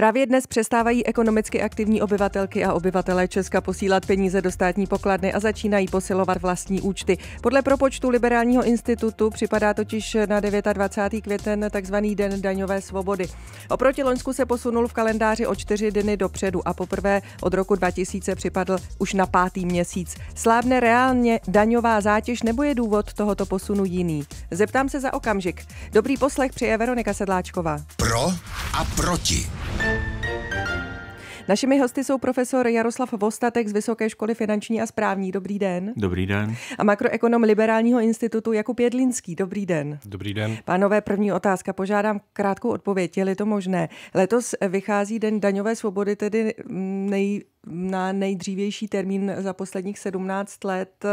Právě dnes přestávají ekonomicky aktivní obyvatelky a obyvatelé Česka posílat peníze do státní pokladny a začínají posilovat vlastní účty. Podle propočtu Liberálního institutu připadá totiž na 29. květen tzv. den daňové svobody. Oproti Loňsku se posunul v kalendáři o čtyři dny dopředu a poprvé od roku 2000 připadl už na pátý měsíc. Slábne reálně daňová zátěž nebo je důvod tohoto posunu jiný? Zeptám se za okamžik. Dobrý poslech přeje Veronika Sedláčková. Pro a proti. Našimi hosty jsou profesor Jaroslav Vostatek z Vysoké školy finanční a správní. Dobrý den. Dobrý den. A makroekonom Liberálního institutu Jakub Jedlinský. Dobrý den. Dobrý den. Pánové, první otázka. Požádám krátkou odpověď, je-li to možné. Letos vychází den daňové svobody, tedy mm, nej, na nejdřívější termín za posledních 17 let.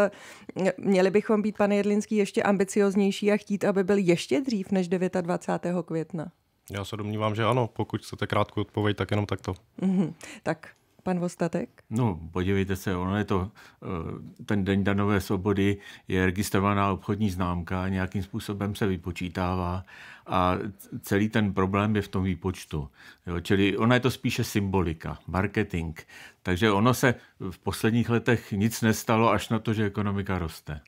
Měli bychom být, pane Jedlinský, ještě ambicioznější a chtít, aby byl ještě dřív než 29. května. Já se domnívám, že ano, pokud chcete krátkou odpověď, tak jenom takto. Mm-hmm. Tak Pan Vostatek? No, podívejte se, ono je to, eh, ten den danové svobody je registrovaná obchodní známka, nějakým způsobem se vypočítává a celý ten problém je v tom výpočtu. Jo, čili ona je to spíše symbolika, marketing. Takže ono se v posledních letech nic nestalo, až na to, že ekonomika roste.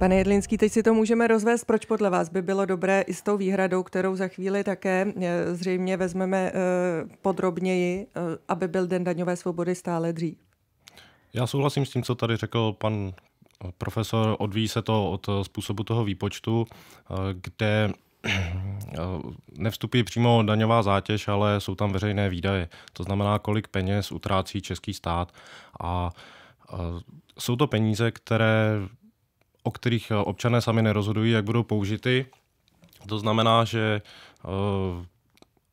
Pane Jedlinský, teď si to můžeme rozvést. Proč podle vás by bylo dobré i s tou výhradou, kterou za chvíli také eh, zřejmě vezmeme eh, podrobněji, eh, aby byl Den daňové svobody stále dřív? Já souhlasím s tím, co tady řekl pan profesor. Odvíjí se to od způsobu toho výpočtu, kde nevstupuje přímo daňová zátěž, ale jsou tam veřejné výdaje. To znamená, kolik peněz utrácí český stát. A jsou to peníze, které o kterých eh, občané sami nerozhodují, jak budou použity. To znamená, že eh,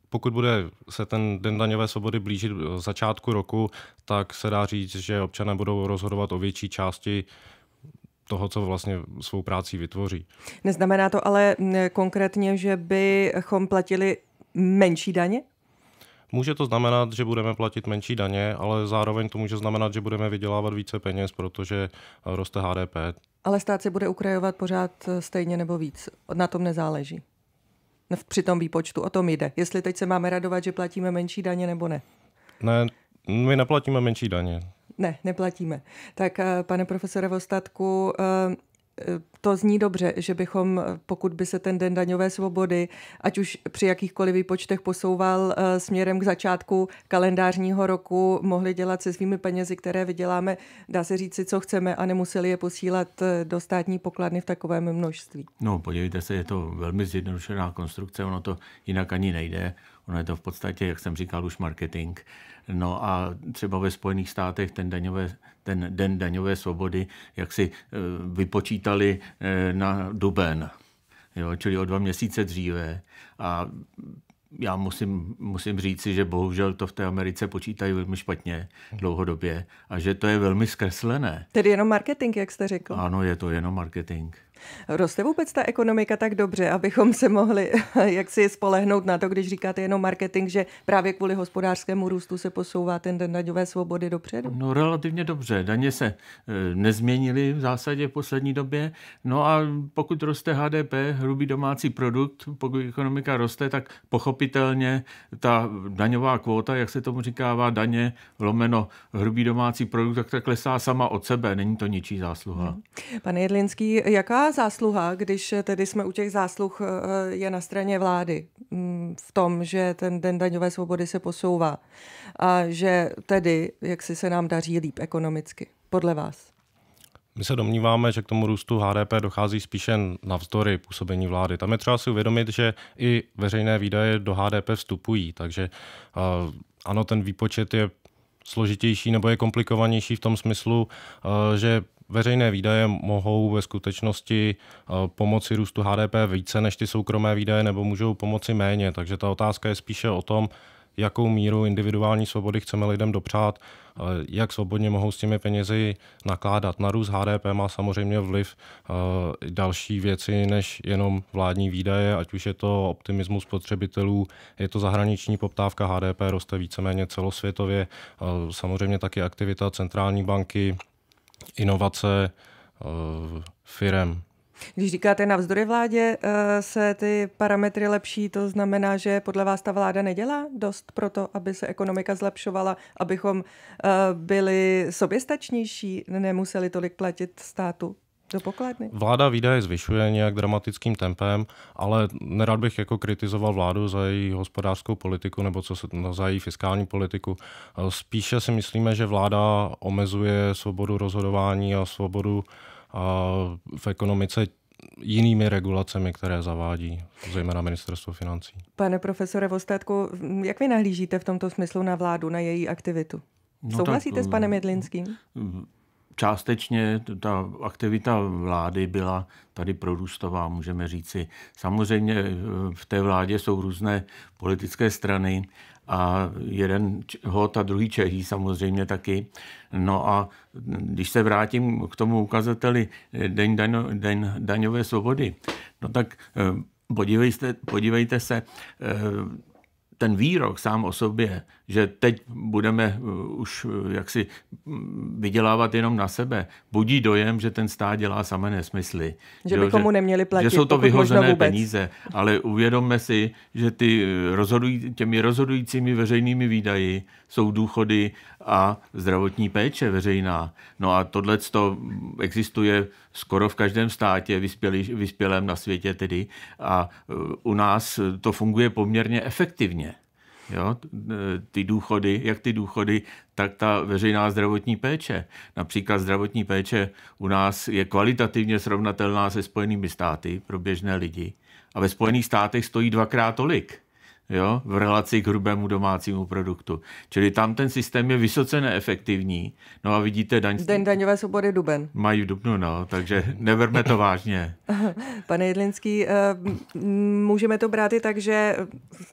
pokud bude se ten den daňové svobody blížit eh, začátku roku, tak se dá říct, že občané budou rozhodovat o větší části toho, co vlastně svou práci vytvoří. Neznamená to ale mm, konkrétně, že bychom platili menší daně? Může to znamenat, že budeme platit menší daně, ale zároveň to může znamenat, že budeme vydělávat více peněz, protože roste HDP. Ale stát se bude ukrajovat pořád eh, stejně nebo víc. Na tom nezáleží. Při tom výpočtu o tom jde. Jestli teď se máme radovat, že platíme menší daně nebo ne. Ne, my neplatíme menší daně. Ne, neplatíme. Tak, eh, pane profesore Vostatku, eh, Eh, to zní dobře, že bychom, eh, pokud by se ten den daňové svobody, ať už při jakýchkoliv výpočtech posouval eh, směrem k začátku kalendářního roku, mohli dělat se svými penězi, které vyděláme, dá se říci, co chceme a nemuseli je posílat do státní pokladny v takovém množství. No, podívejte se, je to velmi zjednodušená konstrukce, ono to jinak ani nejde. Ono je to v podstatě, jak jsem říkal, už marketing. No a třeba ve Spojených státech ten, daňové, ten den daňové svobody, jak si eh, vypočítali eh, na duben, jo, čili o dva měsíce dříve. A já musím, musím říci, že bohužel to v té Americe počítají velmi špatně dlouhodobě a že to je velmi zkreslené. Tedy jenom marketing, jak jste řekl. Ano, je to jenom marketing. Roste vůbec ta ekonomika tak dobře, abychom se mohli jak si spolehnout na to, když říkáte jenom marketing, že právě kvůli hospodářskému růstu se posouvá ten den daňové svobody dopředu? No relativně dobře. Daně se eh, nezměnily v zásadě v poslední době. No a pokud roste HDP, hrubý domácí produkt, pokud ekonomika roste, tak pochopitelně ta daňová kvóta, jak se tomu říkává, daně lomeno hrubý domácí produkt, tak, tak klesá sama od sebe. Není to ničí zásluha. Pane Jedlinský, jaká zásluha, když tedy jsme u těch zásluh, eh, eh, je na straně vlády mm, v tom, že ten den daňové svobody se posouvá a že tedy, jak si se nám daří líp ekonomicky, podle vás? My se domníváme, že k tomu růstu HDP dochází spíše navzdory působení vlády. Tam je třeba si uvědomit, že i veřejné výdaje do HDP vstupují, takže eh, ano, ten výpočet je složitější nebo je komplikovanější v tom smyslu, že veřejné výdaje mohou ve skutečnosti eh, pomoci růstu HDP více než ty soukromé výdaje, nebo můžou pomoci méně. Takže ta otázka je spíše o tom, jakou míru individuální svobody chceme lidem dopřát, eh, jak svobodně mohou s těmi penězi nakládat. Na růst HDP má samozřejmě vliv eh, další věci než jenom vládní výdaje, ať už je to optimismus spotřebitelů, je to zahraniční poptávka, HDP roste víceméně celosvětově, samozřejmě taky aktivita centrální banky, inovace eh, firem. Když říkáte navzdory vládě eh, se ty parametry lepší, to znamená, že podle vás ta vláda nedělá dost pro to, aby se ekonomika zlepšovala, abychom eh, byli soběstačnější, nemuseli tolik platit státu? do pokladny. Vláda výdaje zvyšuje nějak dramatickým tempem, ale nerad bych jako kritizoval vládu za její hospodářskou politiku nebo co se, no, za její fiskální politiku. Spíše si myslíme, že vláda omezuje svobodu rozhodování a svobodu a, v ekonomice jinými regulacemi, které zavádí, zejména ministerstvo financí. Pane profesore Vostátku, jak vy nahlížíte v tomto smyslu na vládu, na její aktivitu? No Souhlasíte tak, s panem eh, Jedlinským? Eh, částečně ta aktivita vlády byla tady prorůstová, můžeme říci. Samozřejmě e, v té vládě jsou různé politické strany a jeden hot a druhý Čehý samozřejmě taky. No a když se vrátím k tomu ukazateli e, Deň, daňo, deň daňové svobody, no tak e, podívejte, podívejte se, ten výrok sám o sobě že teď budeme eh, už eh, jaksi mm, vydělávat jenom na sebe, budí dojem, že ten stát dělá samé nesmysly. Že jo, bychom že, mu neměli platit. Že jsou to vyhozené peníze, ale uvědomme si, že ty eh, rozhodují, těmi rozhodujícími veřejnými výdaji jsou důchody a zdravotní péče veřejná. No a tohle to existuje skoro v každém státě, vyspělý, vyspělém na světě tedy. A u nás to funguje poměrně efektivně jo, ty důchody, jak ty důchody, tak ta veřejná zdravotní péče. Například zdravotní péče u nás je kvalitativně srovnatelná se Spojenými státy pro běžné lidi a ve Spojených státech stojí dvakrát tolik jo, v relaci k hrubému domácímu produktu. Čili tam ten systém je vysoce neefektivní. No a vidíte, daň... Den daňové svobody Duben. Mají v Dubnu, no, takže neverme to vážně. Pane Jedlinský, eh, můžeme to brát i tak, že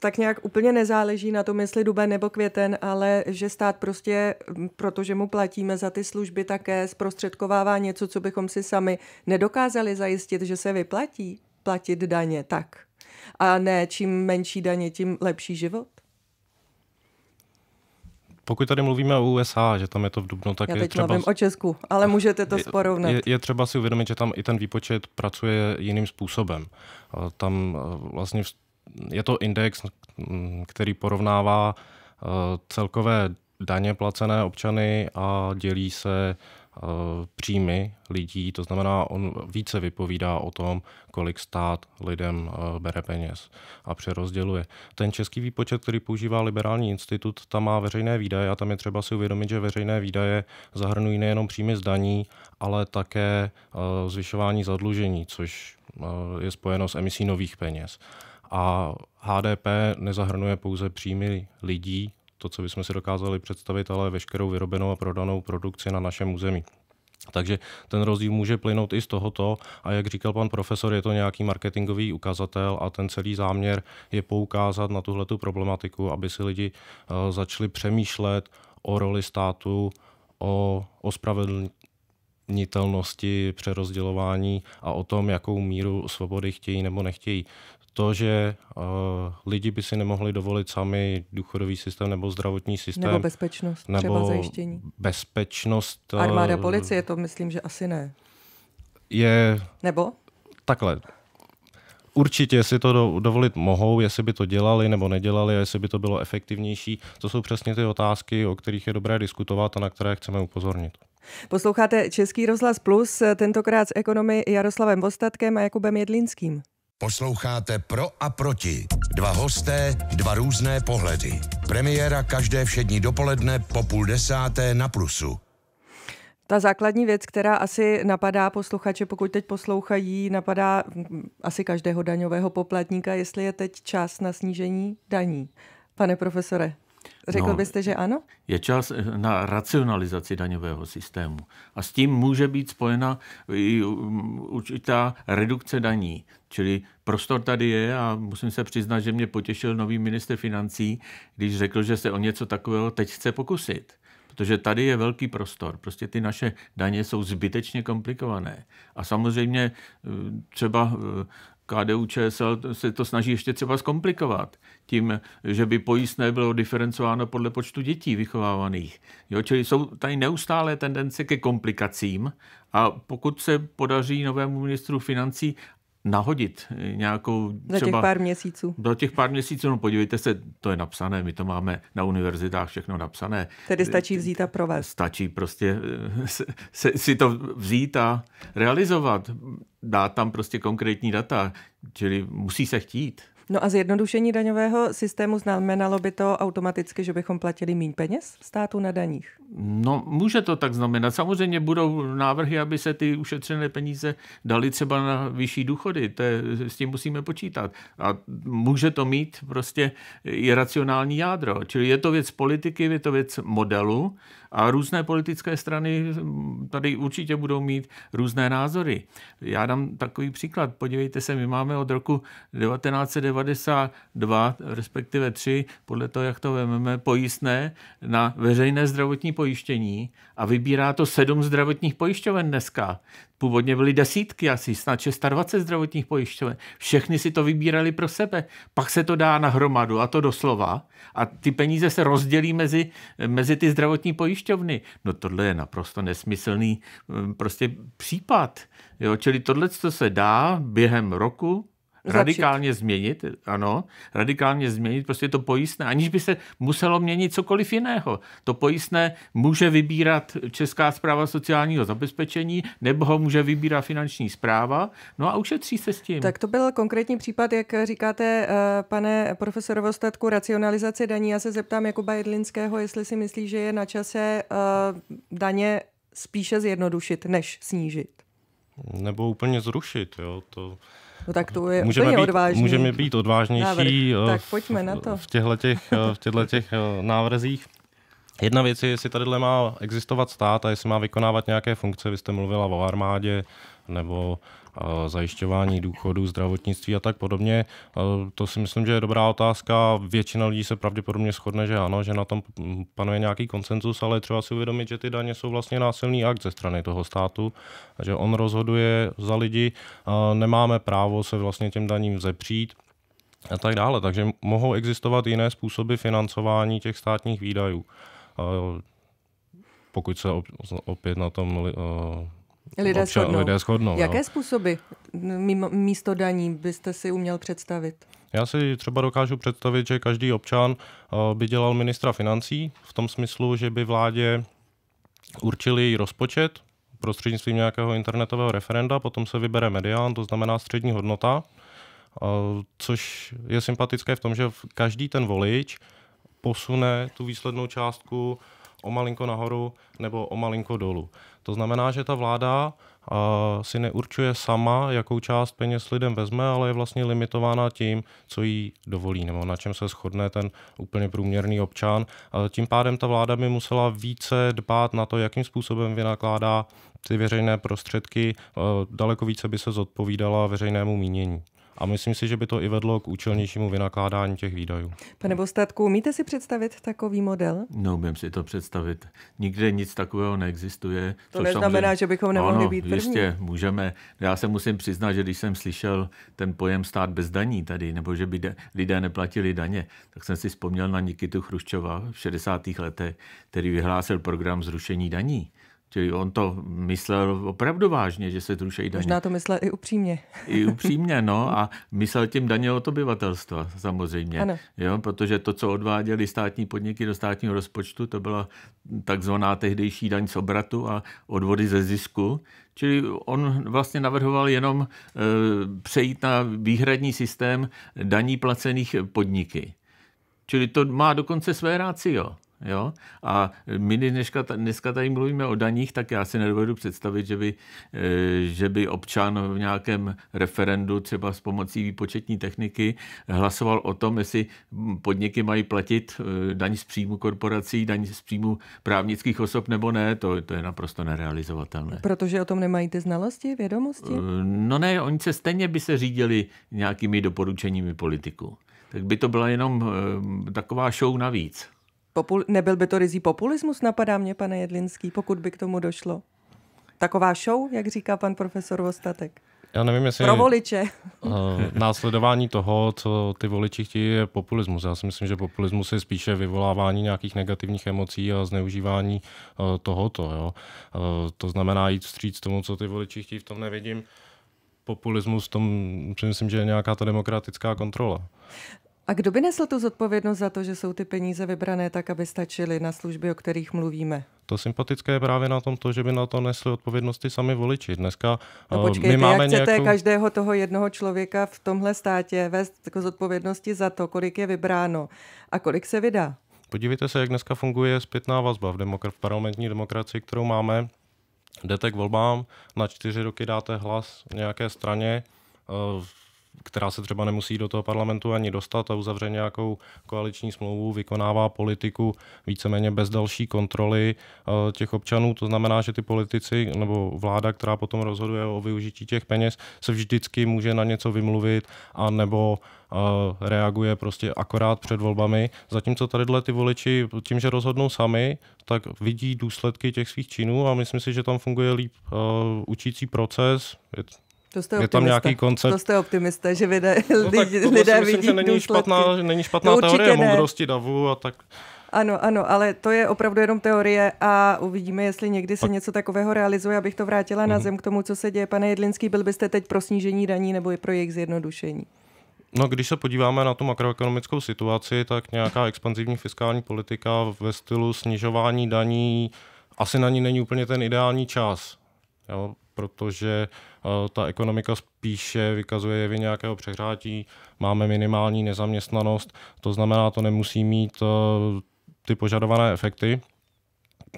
tak nějak úplně nezáleží na tom, jestli Duben nebo Květen, ale že stát prostě, protože mu platíme za ty služby, také zprostředkovává něco, co bychom si sami nedokázali zajistit, že se vyplatí platit daně tak a ne čím menší daně, tím lepší život? Pokud tady mluvíme o USA, že tam je to v Dubnu, tak Já je třeba... mluvím o Česku, ale můžete to sporovnat. Je, je třeba si uvědomit, že tam i ten výpočet pracuje jiným způsobem. Tam e, vlastně je to index, mm, který porovnává e, celkové daně placené občany a dělí se Eh, příjmy lidí, to znamená, on více vypovídá o tom, kolik stát lidem eh, bere peněz a přerozděluje. Ten český výpočet, který používá Liberální institut, tam má veřejné výdaje a tam je třeba si uvědomit, že veřejné výdaje zahrnují nejenom příjmy z daní, ale také eh, zvyšování zadlužení, což je spojeno s emisí nových peněz. A HDP nezahrnuje pouze příjmy lidí to, co bychom si dokázali představit, ale veškerou vyrobenou a prodanou produkci na našem území. Takže ten rozdíl může plynout i z tohoto a jak říkal pan profesor, je to nějaký marketingový ukazatel a ten celý záměr je poukázat na tuhle problematiku, aby si lidi eh, začali přemýšlet o roli státu, o ospravedlnitelnosti přerozdělování a o tom, jakou míru svobody chtějí nebo nechtějí to, že uh, lidi by si nemohli dovolit sami důchodový systém nebo zdravotní systém. Nebo bezpečnost, nebo třeba zajištění. Bezpečnost. Eh, Armáda, policie, to myslím, že asi ne. Je... Nebo? Takhle. Určitě si to dovolit mohou, jestli by to dělali nebo nedělali, jestli by to bylo efektivnější. To jsou přesně ty otázky, o kterých je dobré diskutovat a na které chceme upozornit. Posloucháte Český rozhlas Plus, tentokrát s ekonomy Jaroslavem Vostatkem a Jakubem Jedlínským. Posloucháte Pro a proti. Dva hosté, dva různé pohledy. Premiéra každé všední dopoledne po půl desáté na Plusu. Ta základní věc, která asi napadá posluchače, pokud teď poslouchají, napadá asi každého daňového poplatníka, jestli je teď čas na snížení daní. Pane profesore, Řekl no, byste, že ano? Je čas eh, na racionalizaci daňového systému. A s tím může být spojena i mm, určitá redukce daní. Čili prostor tady je a musím se přiznat, že mě potěšil nový minister financí, když řekl, že se o něco takového teď chce pokusit. Protože tady je velký prostor. Prostě ty naše daně jsou zbytečně komplikované. A samozřejmě eh, třeba eh, KDU ČSL se to snaží ještě třeba zkomplikovat tím, že by pojistné bylo diferencováno podle počtu dětí vychovávaných. Jo, čili jsou tady neustále tendence ke komplikacím a pokud se podaří novému ministru financí nahodit eh, nějakou třeba... Do těch pár měsíců. Do těch pár měsíců, no podívejte se, to je napsané, my to máme na univerzitách všechno napsané. Tedy stačí vzít a provést. Stačí prostě eh, se, se, si to vzít a realizovat, dát tam prostě konkrétní data, čili musí se chtít. No a zjednodušení daňového systému znamenalo by to automaticky, že bychom platili méně peněz státu na daních? No, může to tak znamenat. Samozřejmě budou návrhy, aby se ty ušetřené peníze dali třeba na vyšší důchody. To je, s tím musíme počítat. A může to mít prostě iracionální jádro. Čili je to věc politiky, je to věc modelu a různé politické strany tady určitě budou mít různé názory. Já dám takový příklad. Podívejte se, my máme od roku 1990 92, respektive 3, podle toho, jak to vememe, pojistné na veřejné zdravotní pojištění a vybírá to sedm zdravotních pojišťoven dneska. Původně byly desítky asi, snad 26 zdravotních pojišťoven. Všechny si to vybírali pro sebe. Pak se to dá na hromadu a to doslova. A ty peníze se rozdělí mezi, mezi ty zdravotní pojišťovny. No tohle je naprosto nesmyslný eh, prostě případ. Jo? Čili tohle, co se dá během roku, Začít. Radikálně změnit, ano, radikálně změnit prostě to pojistné, aniž by se muselo měnit cokoliv jiného. To pojistné může vybírat Česká zpráva sociálního zabezpečení, nebo ho může vybírat finanční zpráva, no a ušetří se s tím. Tak to byl konkrétní případ, jak říkáte, eh, pane profesor Vostatku, racionalizace daní. Já se zeptám Jakuba Jedlinského, jestli si myslí, že je na čase eh, daně spíše zjednodušit, než snížit. Nebo úplně zrušit, jo, to... No tak to je můžeme úplně být, odvážný. Můžeme být odvážnější Návrh. Eh, tak pojďme na to. v těchto těch, eh, v těch eh, návrzích. Jedna věc je, jestli tady má existovat stát a jestli má vykonávat nějaké funkce. Vy jste mluvila o armádě nebo zajišťování důchodů, zdravotnictví a tak podobně. To si myslím, že je dobrá otázka. Většina lidí se pravděpodobně shodne, že ano, že na tom panuje nějaký konsenzus, ale třeba si uvědomit, že ty daně jsou vlastně násilný akt ze strany toho státu, že on rozhoduje za lidi, nemáme právo se vlastně těm daním zepřít a tak dále. Takže mohou existovat jiné způsoby financování těch státních výdajů pokud se opět na tom lidé, obča, shodnou. lidé shodnou. Jaké jo. No. způsoby mimo, místo daní byste si uměl představit? Já si třeba dokážu představit, že každý občan eh, by dělal ministra financí v tom smyslu, že by vládě určili její rozpočet prostřednictvím nějakého internetového referenda, potom se vybere medián, to znamená střední hodnota, eh, což je sympatické v tom, že každý ten volič posune tu výslednou částku o malinko nahoru nebo o malinko dolů. To znamená, že ta vláda a, si neurčuje sama, jakou část peněz lidem vezme, ale je vlastně limitována tím, co jí dovolí, nebo na čem se shodne ten úplně průměrný občan. A tím pádem ta vláda by musela více dbát na to, jakým způsobem vynakládá ty veřejné prostředky, uh, daleko více by se zodpovídala veřejnému mínění a myslím si, že by to i vedlo k účelnějšímu vynakládání těch výdajů. Pane Bostatku, umíte si představit takový model? No, umím si to představit. Nikde nic takového neexistuje. To neznamená, samozřejmě... že bychom nemohli ano, být první. Jistě, můžeme. Já se musím přiznat, že když jsem slyšel ten pojem stát bez daní tady, nebo že by lidé neplatili daně, tak jsem si vzpomněl na Nikitu Chruščova v 60. letech, který vyhlásil program zrušení daní. Čili on to myslel opravdu vážně, že se zrušejí daně. Možná to myslel i upřímně. I upřímně, no, a myslel tím daně od obyvatelstva samozřejmě. Ano. Jo, protože to, co odváděli státní podniky do státního rozpočtu, to byla takzvaná tehdejší daň z obratu a odvody ze zisku. Čili on vlastně navrhoval jenom e, přejít na výhradní systém daní placených podniky. Čili to má dokonce své rácio. Jo? A my dneska, dneska tady mluvíme o daních, tak já si nedovedu představit, že by, eh, že by občan v nějakém referendu třeba s pomocí výpočetní techniky hlasoval o tom, jestli podniky mají platit eh, daň z příjmu korporací, daň z příjmu právnických osob nebo ne. To, to je naprosto nerealizovatelné. Protože o tom nemají ty znalosti, vědomosti? Eh, no ne, oni se stejně by se řídili nějakými doporučeními politiků. Tak by to byla jenom taková show navíc. Popul- nebyl by to rizí populismus, napadá mě, pane Jedlinský, pokud by k tomu došlo. Taková show, jak říká pan profesor Vostatek. Já nevím, jestli... Pro voliče. Eh, následování toho, co ty voliči chtějí, je populismus. Já si myslím, že populismus je spíše vyvolávání nějakých negativních emocí a zneužívání eh, tohoto. Jo. Eh, to znamená jít vstříc tomu, co ty voliči chtějí, v tom nevidím populismus, v tom si myslím, že je nějaká ta demokratická kontrola. A kdo by nesl tu zodpovědnost za to, že jsou ty peníze vybrané tak, aby stačily na služby, o kterých mluvíme? To sympatické je právě na tom to, že by na to nesli odpovědnosti sami voliči. Dneska no eh, počkejte, my máme jak chcete nějakou... každého toho jednoho člověka v tomhle státě vést k zodpovědnosti za to, kolik je vybráno a kolik se vydá? Podívejte se, jak dneska funguje zpětná vazba v, demokra- v parlamentní demokracii, kterou máme. Jdete k volbám, na čtyři roky dáte hlas nějaké straně, eh, která se třeba nemusí do toho parlamentu ani dostat a uzavře nějakou koaliční smlouvu, vykonává politiku víceméně bez další kontroly eh, těch občanů. To znamená, že ty politici nebo vláda, která potom rozhoduje o využití těch peněz, se vždycky může na něco vymluvit a nebo eh, reaguje prostě akorát před volbami. Zatímco tadyhle ty voliči tím, že rozhodnou sami, tak vidí důsledky těch svých činů a myslím si, že tam funguje líp eh, učící proces. To jste optimista. je tam nějaký koncept. To jste optimista, že lidé, no, tak lidé myslím, vidí že není důsledky. špatná, že není špatná no, teorie ne. moudrosti davu a tak. Ano, ano, ale to je opravdu jenom teorie a uvidíme, jestli někdy se něco takového realizuje, abych to vrátila mm-hmm. na mhm. zem k tomu, co se děje. Pane Jedlinský, byl byste teď pro snížení daní nebo i pro jejich zjednodušení? No, když se podíváme na tu makroekonomickou situaci, tak nějaká expanzivní fiskální politika ve stylu snižování daní asi na ní není úplně ten ideální čas. Jo? protože eh, ta ekonomika spíše vykazuje jevy nějakého přehrátí, máme minimální nezaměstnanost, to znamená, to nemusí mít eh, ty požadované efekty.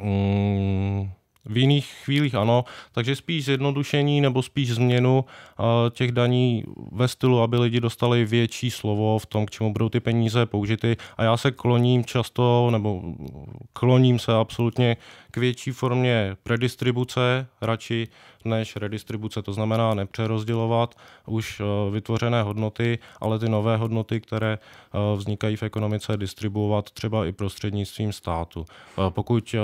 Mm, v jiných chvílích ano, takže spíš zjednodušení nebo spíš změnu eh, těch daní ve stylu, aby lidi dostali větší slovo v tom, k čemu budou ty peníze použity. A já se kloním často, nebo kloním se absolutně k větší formě predistribuce radši, než redistribuce. To znamená nepřerozdělovat už eh, vytvořené hodnoty, ale ty nové hodnoty, které eh, vznikají v ekonomice, distribuovat třeba i prostřednictvím státu. Eh, pokud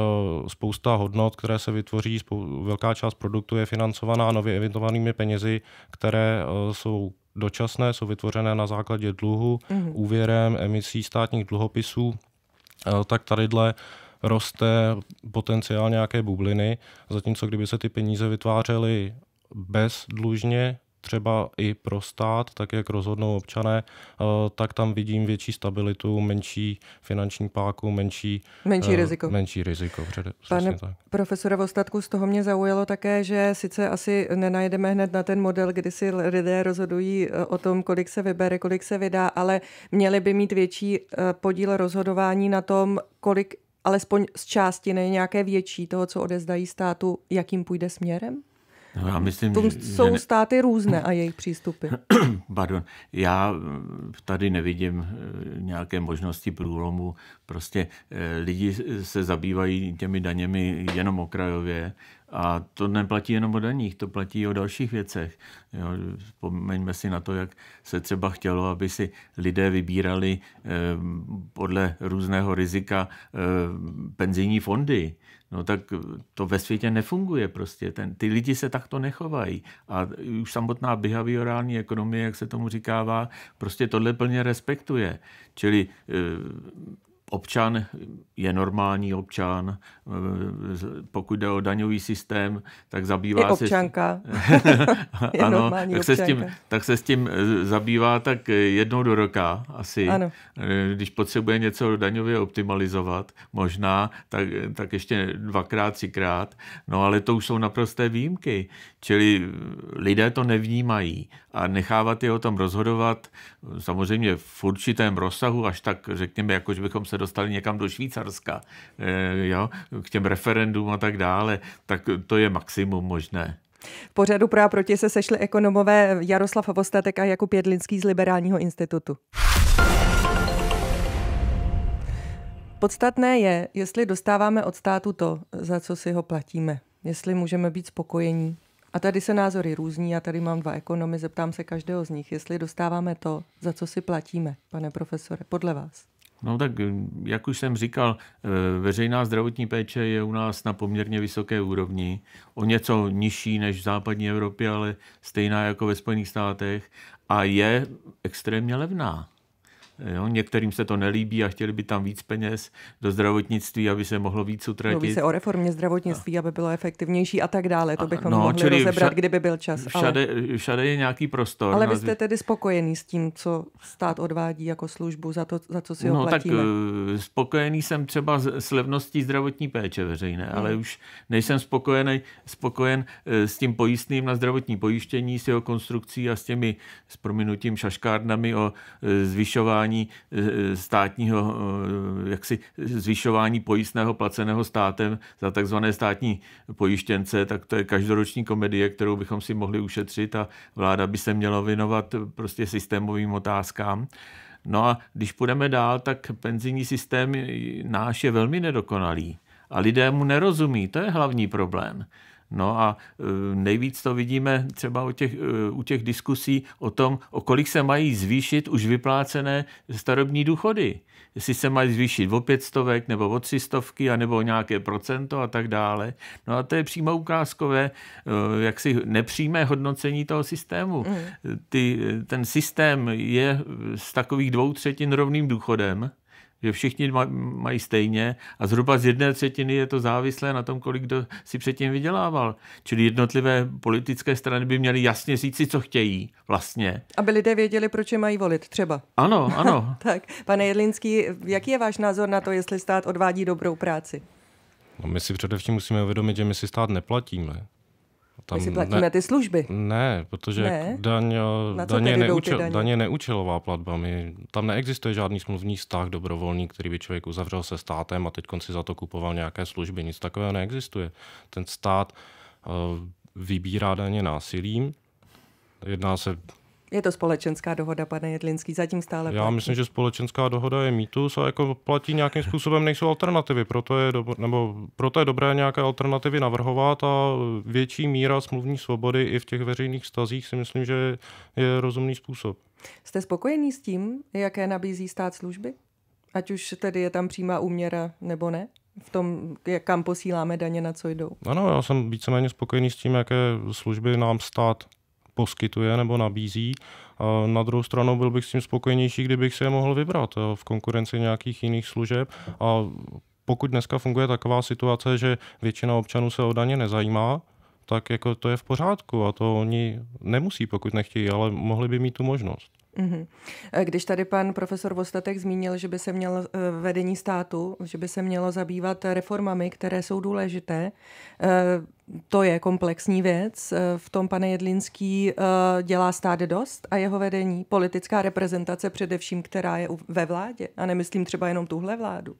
spousta hodnot, které se vytvoří, velká část produktu je financovaná nově evitovanými penězi, které jsou dočasné, jsou vytvořené na základě dluhu, mm-hmm. úvěrem, emisí státních dluhopisů, tak tadyhle roste potenciál nějaké bubliny, zatímco kdyby se ty peníze vytvářely bezdlužně, třeba i pro stát, tak jak rozhodnou občané, eh, tak tam vidím větší stabilitu, menší finanční páku, menší, menší eh, riziko. Menší riziko před, Pane tak. profesore Vostatku, z toho mě zaujalo také, že sice asi nenajdeme hned na ten model, kdy si lidé rozhodují eh, o tom, kolik se vybere, kolik se vydá, ale měli by mít větší podíl rozhodování na tom, kolik alespoň z části, ne nějaké větší toho, co odezdají státu, jakým půjde směrem? No, já myslím, Tom že, jsou že ne... státy různé a jejich přístupy. Pardon. Já eh, tady nevidím eh, nějaké možnosti průlomu. Prostě eh, lidi se zabývají těmi daněmi jenom okrajově a to neplatí jenom o daních, to platí o dalších věcech. Jo, vzpomeňme si na to, jak se třeba chtělo, aby si lidé vybírali eh, podle různého rizika eh, penzijní fondy. No tak to ve světě nefunguje prostě. Ten, ty lidi se takto nechovají. A už samotná behaviorální ekonomie, jak se tomu říkává, prostě tohle plně respektuje. Čili eh, občan je normální občan. Eh, pokud jde o daňový systém, tak zabývá je se... občanka. je ano, tak občanka. se, s tím, tak se s tím eh, zabývá tak eh, jednou do roka asi. Ano. Když potřebuje něco daňově optimalizovat, možná, tak, tak ještě dvakrát, třikrát. No ale to už jsou naprosté výjimky. Čili lidé to nevnímají a nechávat je o tom rozhodovat samozřejmě v určitém rozsahu, až tak řekněme, jakož bychom se dostali někam do Švýcarska, eh, jo, k těm referendům a tak dále, tak to je maximum možné. V pořadu pro a proti se sešli ekonomové Jaroslav Vostatek a Jakub Jedlinský z Liberálního institutu. Podstatné je, jestli dostáváme od státu to, za co si ho platíme. Jestli můžeme být spokojení. A tady se názory různí, já tady mám dva ekonomy, zeptám se každého z nich, jestli dostáváme to, za co si platíme, pane profesore, podle vás. No tak, eh, jak už jsem říkal, eh, veřejná zdravotní péče je u nás na poměrně vysoké úrovni, o něco nižší než v západní Evropě, ale stejná jako ve Spojených státech a je extrémně levná. Jo, některým se to nelíbí a chtěli by tam víc peněz do zdravotnictví, aby se mohlo víc utratit. Mluví se o reformě zdravotnictví, aby bylo efektivnější a tak dále. To bychom no, mohli rozebrat, vša- kdyby byl čas. Všade, ale... všade je nějaký prostor. Ale vy no, jste tedy spokojený s tím, co stát odvádí jako službu, za to, za co si ho no, platíme? Tak, eh, spokojený jsem třeba s levností zdravotní péče veřejné, hmm. ale už nejsem spokojený, spokojen eh, s tím pojistným na zdravotní pojištění, s jeho konstrukcí a s těmi s prominutím šaškárnami o eh, zvyšování zvyšování eh, státního, eh, jaksi zvyšování pojistného placeného státem za takzvané státní pojištěnce, tak to je každoroční komedie, kterou bychom si mohli ušetřit a vláda by se měla věnovat prostě systémovým otázkám. No a když půjdeme dál, tak penzijní systém náš je velmi nedokonalý a lidé mu nerozumí, to je hlavní problém. No a e, nejvíc to vidíme třeba u těch, e, u těch diskusí o tom, o kolik se mají zvýšit už vyplácené starobní důchody. Jestli se mají zvýšit o pět stovek, nebo o tři stovky, nebo o nějaké procento a tak dále. No a to je přímo ukázkové, e, jaksi nepřímé hodnocení toho systému. Mm. Ty, ten systém je z takových dvou třetin rovným důchodem, že všichni mají stejně a zhruba z jedné třetiny je to závislé na tom, kolik kdo si předtím vydělával. Čili jednotlivé politické strany by měly jasně říci, co chtějí vlastně. Aby lidé věděli, proč je mají volit třeba. Ano, ano. tak, pane Jedlinský, jaký je váš názor na to, jestli stát odvádí dobrou práci? No my si především musíme uvědomit, že my si stát neplatíme. Tam My si platíme ne, ty služby. Ne, protože ne? Daň, je daně? daň je platba. My, tam neexistuje žádný smluvní vztah dobrovolný, který by člověk uzavřel se státem a teď si za to kupoval nějaké služby. Nic takového neexistuje. Ten stát uh, vybírá daně násilím. Jedná se je to společenská dohoda, pane Jedlinský, zatím stále. Já platí. myslím, že společenská dohoda je mýtus a jako platí nějakým způsobem, nejsou alternativy, proto je, dobro, nebo proto je dobré nějaké alternativy navrhovat a větší míra smluvní svobody i v těch veřejných stazích si myslím, že je rozumný způsob. Jste spokojený s tím, jaké nabízí stát služby? Ať už tedy je tam přímá úměra nebo ne? v tom, jak, kam posíláme daně, na co jdou. Ano, já jsem víceméně spokojený s tím, jaké služby nám stát poskytuje nebo nabízí. Na druhou stranu byl bych s tím spokojenější, kdybych si je mohl vybrat eh, v konkurenci nějakých jiných služeb a pokud dneska funguje taková situace, že většina občanů se o daně nezajímá, tak jako to je v pořádku a to oni nemusí, pokud nechtějí, ale mohli by mít tu možnost. Mhm. Když tady pan profesor Vostatek zmínil, že by se měl eh, vedení státu, že by se mělo zabývat reformami, které jsou důležité, eh, to je komplexní věc. Eh, v tom pane Jedlinský dělá stát dost a jeho vedení, politická reprezentace především, která je ve vládě. A nemyslím třeba jenom tuhle vládu.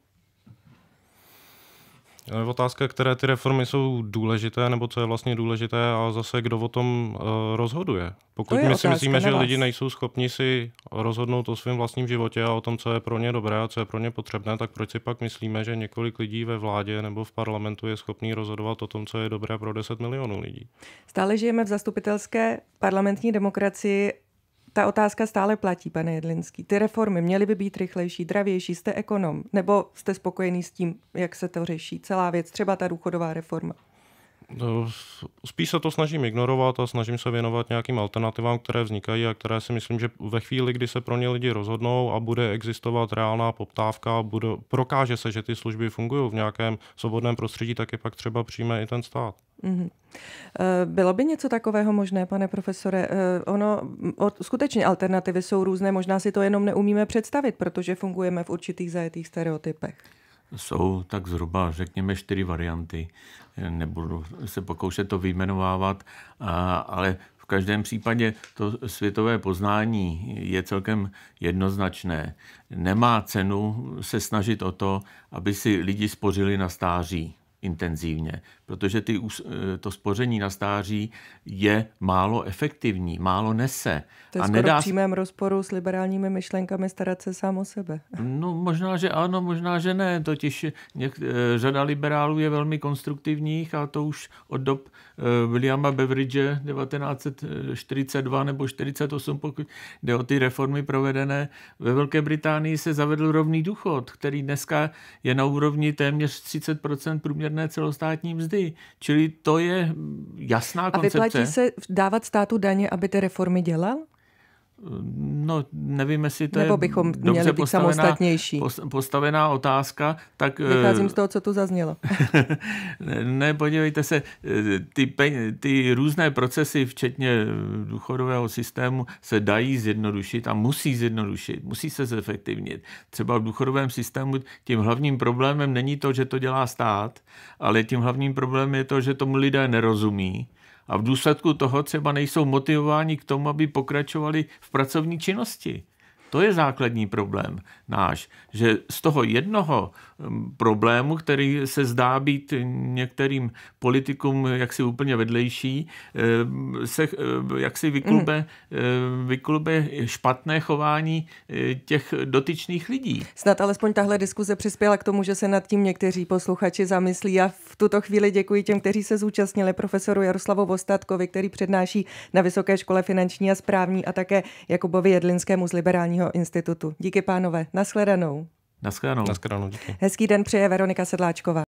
Otázka, které ty reformy jsou důležité, nebo co je vlastně důležité a zase kdo o tom eh, rozhoduje. Pokud my si myslíme, že lidi nejsou schopni si rozhodnout o svém vlastním životě a o tom, co je pro ně dobré a co je pro ně potřebné, tak proč si pak myslíme, že několik lidí ve vládě nebo v parlamentu je schopný rozhodovat o tom, co je dobré pro 10 milionů lidí? Stále žijeme v zastupitelské parlamentní demokracii ta otázka stále platí, pane Jedlinský. Ty reformy měly by být rychlejší, dravější, jste ekonom, nebo jste spokojený s tím, jak se to řeší, celá věc, třeba ta důchodová reforma? No, spíš se to snažím ignorovat a snažím se věnovat nějakým alternativám, které vznikají a které si myslím, že ve chvíli, kdy se pro ně lidi rozhodnou a bude existovat reálná poptávka, bude, prokáže se, že ty služby fungují v nějakém svobodném prostředí, tak je pak třeba přijme i ten stát. Mm-hmm. Bylo by něco takového možné, pane profesore? Eh, ono, skutečně alternativy jsou různé, možná si to jenom neumíme představit, protože fungujeme v určitých zajetých stereotypech jsou tak zhruba, řekněme, čtyři varianty. Nebudu se pokoušet to vyjmenovávat, ale v každém případě to světové poznání je celkem jednoznačné. Nemá cenu se snažit o to, aby si lidi spořili na stáří intenzivně, protože ty, eh, to spoření na stáří je málo efektivní, málo nese. To je a skoro nedá... v přímém rozporu s liberálními myšlenkami starat se sám o sebe. No možná, že ano, možná, že ne. Totiž něk... Eh, řada liberálů je velmi konstruktivních a to už od dob eh, Williama Beveridge 1942 nebo 48, pokud jde o ty reformy provedené. Ve Velké Británii se zavedl rovný důchod, který dneska je na úrovni téměř 30% průměr průměrné celostátní mzdy. Čili to je jasná koncepce. A vyplatí se dávat státu daně, aby ty reformy dělal? No, nevím, jestli to Nebo bychom je dobře měli být postavená, samostatnější. postavená otázka. Tak, eh, Vycházím z toho, co tu zaznělo. ne, podívejte se, eh, ty, ty různé procesy, včetně eh, důchodového systému, se dají zjednodušit a musí zjednodušit, musí se zefektivnit. Třeba v důchodovém systému tím hlavním problémem není to, že to dělá stát, ale tím hlavním problémem je to, že tomu lidé nerozumí a v důsledku toho třeba nejsou motivováni k tomu, aby pokračovali v pracovní činnosti. To je základní problém náš, že z toho jednoho hm, problému, který se zdá být některým politikům jaksi úplně vedlejší, eh, se eh, jaksi vyklube, eh, vyklube špatné chování těch dotyčných lidí. Snad alespoň tahle diskuze přispěla k tomu, že se nad tím někteří posluchači zamyslí a v tuto chvíli děkuji těm, kteří se zúčastnili profesoru Jaroslavu Vostatkovi, který přednáší na Vysoké škole finanční a správní a také Jakubovi Jedlinskému z liberálního Národního institutu. Díky pánové, nashledanou. Nashledanou. Nashledanou, díky. Hezký den přeje Veronika Sedláčková.